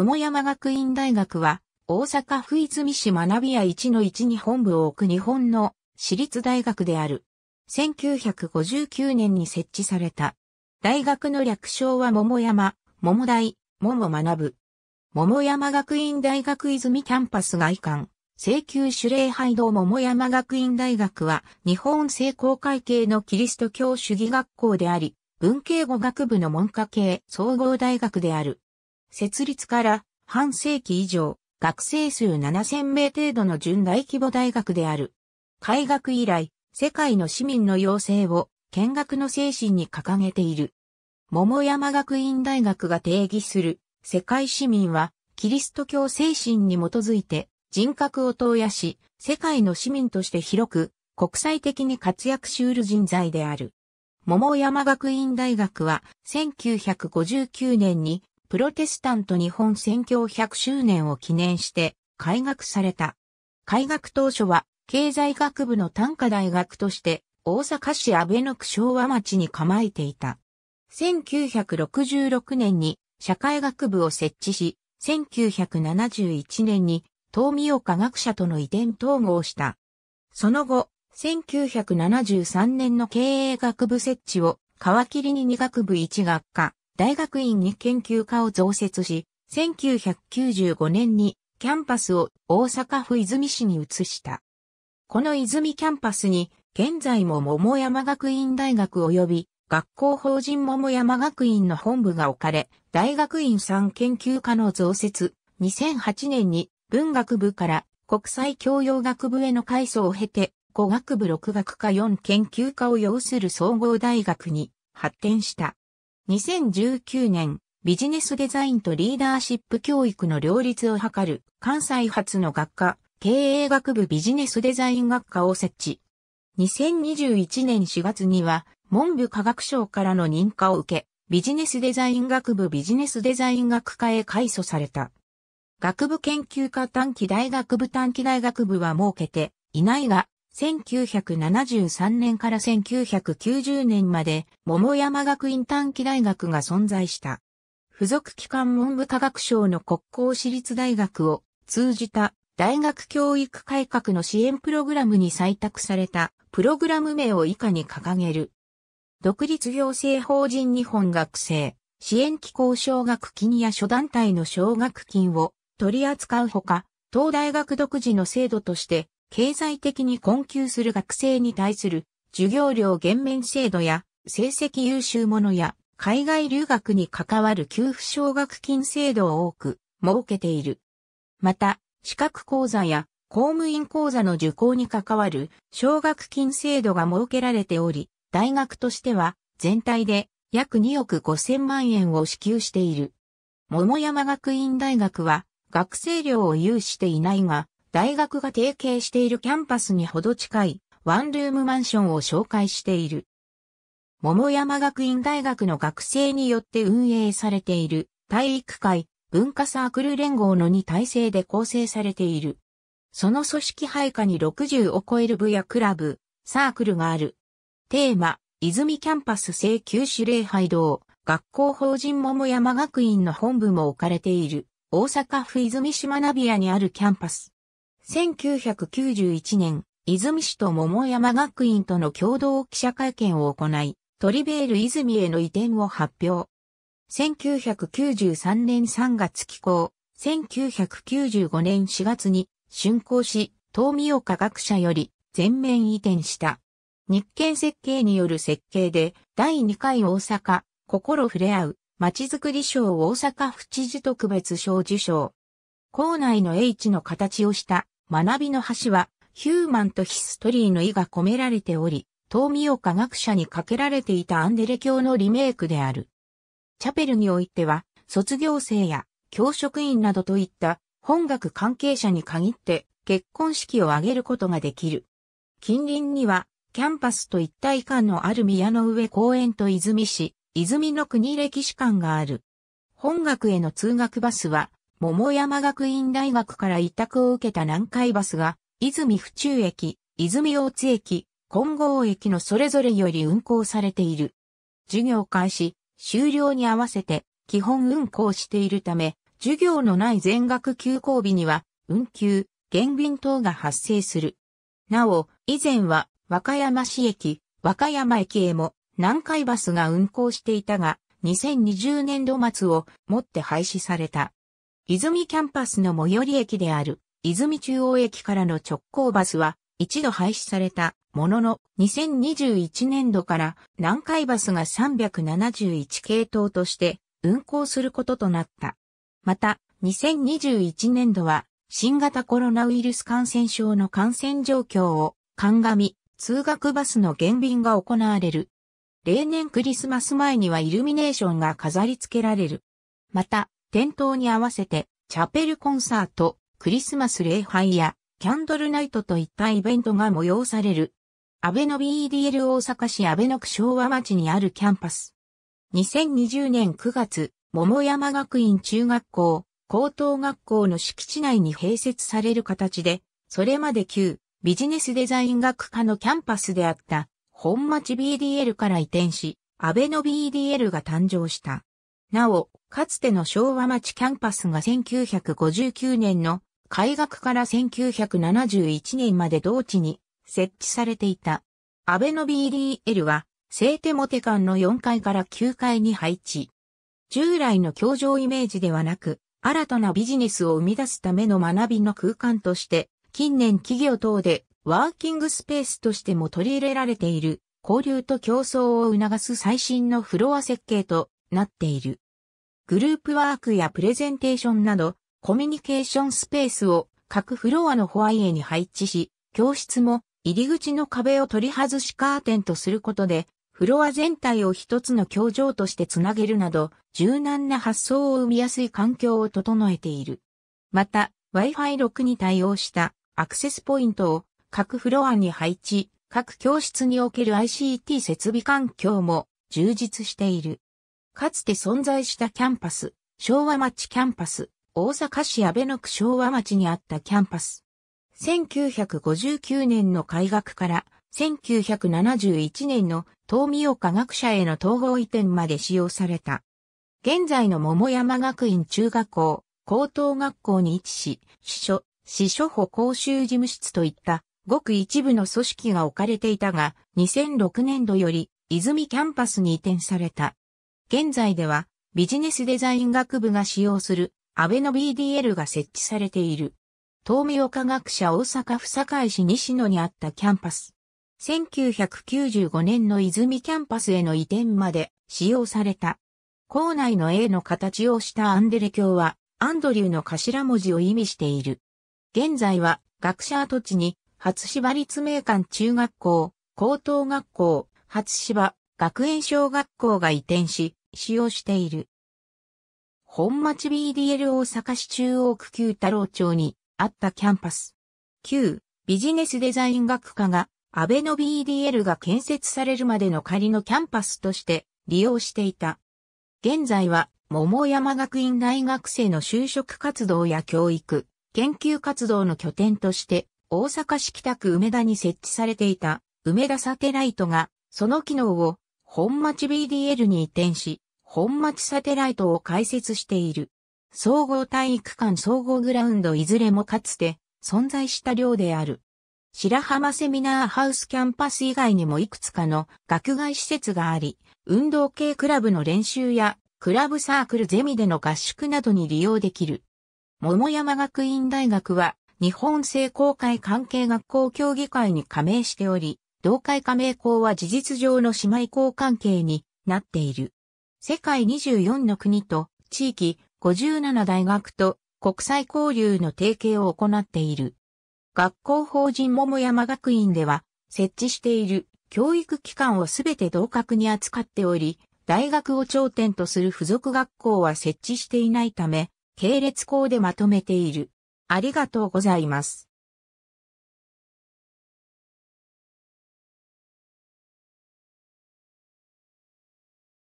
桃山学院大学は、大阪府泉市学び屋1の1に本部を置く日本の私立大学である。1959年に設置された。大学の略称は桃山、桃大、桃学ぶ。桃山学院大学泉キャンパス外観、請求主礼拝堂桃山学院大学は日本聖公会系のキリスト教主義学校であり、文系語学部の文科系総合大学である。設立から半世紀以上、学生数7000名程度の準大規模大学である。開学以来、世界の市民の要請を見学の精神に掲げている。桃山学院大学が定義する世界市民はキリスト教精神に基づいて人格を投与し、世界の市民として広く国際的に活躍しうる人材である。桃山学院大学は1959年にプロテスタント日本宣教100周年を記念して開学された。開学当初は経済学部の短科大学として大阪市安倍野区昭和町に構えていた。1966年に社会学部を設置し、1971年に東美岡学者との移転統合した。その後、1973年の経営学部設置を皮切りに2学部1学科、大学院に研究科を増設し、1995年にキャンパスを大阪府泉市に移した。この泉キャンパスに、現在も桃山学院大学及び学校法人桃山学院の本部が置かれ、大学院産研究科の増設、2008年に文学部から国際教養学部への改装を経て、語学部6学科4研究科を要する総合大学に発展した。2019年、ビジネスデザインとリーダーシップ教育の両立を図る関西発の学科、経営学部ビジネスデザイン学科を設置。2021年4月には文部科学省からの認可を受け、ビジネスデザイン学部ビジネスデザイン学科へ改組された。学部研究科短期大学部短期大学部は設けていないが、1973年から1990年まで桃山学院短期大学が存在した。付属機関文部科学省の国公私立大学を通じた大学教育改革の支援プログラムに採択されたプログラム名を以下に掲げる。独立行政法人日本学生支援機構奨学金や諸団体の奨学金を取り扱うほか、東大学独自の制度として経済的に困窮する学生に対する授業料減免制度や成績優秀者や海外留学に関わる給付奨学金制度を多く設けている。また、資格講座や公務員講座の受講に関わる奨学金制度が設けられており、大学としては全体で約2億5千万円を支給している。桃山学院大学は学生寮を有していないが、大学が提携しているキャンパスにほど近いワンルームマンションを紹介している。桃山学院大学の学生によって運営されている体育会文化サークル連合の2体制で構成されている。その組織配下に60を超える部やクラブ、サークルがある。テーマ、泉キャンパス請求指令配堂、学校法人桃山学院の本部も置かれている、大阪府泉島ナビアにあるキャンパス。1991年、泉市と桃山学院との共同記者会見を行い、トリベール泉への移転を発表。1993年3月寄港、1995年4月に竣工し、東美岡学者より全面移転した。日建設計による設計で、第2回大阪、心触れ合う、まちづくり賞大阪府知事特別賞受賞。校内の H の形をした学びの橋は、ヒューマンとヒストリーの意が込められており、遠見を科学者にかけられていたアンデレ教のリメイクである。チャペルにおいては、卒業生や教職員などといった本学関係者に限って結婚式を挙げることができる。近隣には、キャンパスと一体感のある宮の上公園と泉市、泉の国歴史館がある。本学への通学バスは、桃山学院大学から委託を受けた南海バスが、泉府中駅、泉大津駅、金剛駅のそれぞれより運行されている。授業開始、終了に合わせて、基本運行しているため、授業のない全学休校日には、運休、減便等が発生する。なお、以前は、和歌山市駅、和歌山駅へも、南海バスが運行していたが、2020年度末をもって廃止された。泉キャンパスの最寄り駅である、泉中央駅からの直行バスは、一度廃止されたものの、2021年度から南海バスが371系統として運行することとなった。また、2021年度は、新型コロナウイルス感染症の感染状況を鑑み、通学バスの減便が行われる。例年クリスマス前にはイルミネーションが飾り付けられる。また、点灯に合わせて、チャペルコンサート、クリスマス礼拝や、キャンドルナイトといったイベントが催される。安倍の b d l 大阪市安倍の区昭和町にあるキャンパス。2020年9月、桃山学院中学校、高等学校の敷地内に併設される形で、それまで旧ビジネスデザイン学科のキャンパスであった本町 BDL から移転し、安倍の BDL が誕生した。なお、かつての昭和町キャンパスが1959年の開学から1971年まで同地に設置されていた。安倍の BDL は、聖手モテ館の4階から9階に配置。従来の教場イメージではなく、新たなビジネスを生み出すための学びの空間として、近年企業等でワーキングスペースとしても取り入れられている、交流と競争を促す最新のフロア設計となっている。グループワークやプレゼンテーションなど、コミュニケーションスペースを各フロアのホワイエに配置し、教室も入り口の壁を取り外しカーテンとすることで、フロア全体を一つの教場としてつなげるなど、柔軟な発想を生みやすい環境を整えている。また、Wi-Fi6 に対応したアクセスポイントを各フロアに配置、各教室における ICT 設備環境も充実している。かつて存在したキャンパス、昭和町キャンパス、大阪市安倍野区昭和町にあったキャンパス。1959年の改学から1971年の東美岡学者への統合移転まで使用された。現在の桃山学院中学校、高等学校に位置し、司書、司書補講習事務室といったごく一部の組織が置かれていたが、2006年度より泉キャンパスに移転された。現在ではビジネスデザイン学部が使用するアベノ BDL が設置されている。東名科学者大阪府堺市西野にあったキャンパス。1995年の泉キャンパスへの移転まで使用された。校内の A の形をしたアンデレ教は、アンドリューの頭文字を意味している。現在は、学者跡地に、初芝立命館中学校、高等学校、初芝学園小学校が移転し、使用している。本町 BDL 大阪市中央区旧太郎町にあったキャンパス。旧ビジネスデザイン学科が安倍の BDL が建設されるまでの仮のキャンパスとして利用していた。現在は桃山学院大学生の就職活動や教育、研究活動の拠点として大阪市北区梅田に設置されていた梅田サテライトがその機能を本町 BDL に移転し本町サテライトを開設している。総合体育館総合グラウンドいずれもかつて存在した寮である。白浜セミナーハウスキャンパス以外にもいくつかの学外施設があり、運動系クラブの練習やクラブサークルゼミでの合宿などに利用できる。桃山学院大学は日本聖公会関係学校協議会に加盟しており、同会加盟校は事実上の姉妹校関係になっている。世界24の国と地域57大学と国際交流の提携を行っている。学校法人桃山学院では設置している教育機関をすべて同格に扱っており、大学を頂点とする付属学校は設置していないため、系列校でまとめている。ありがとうございます。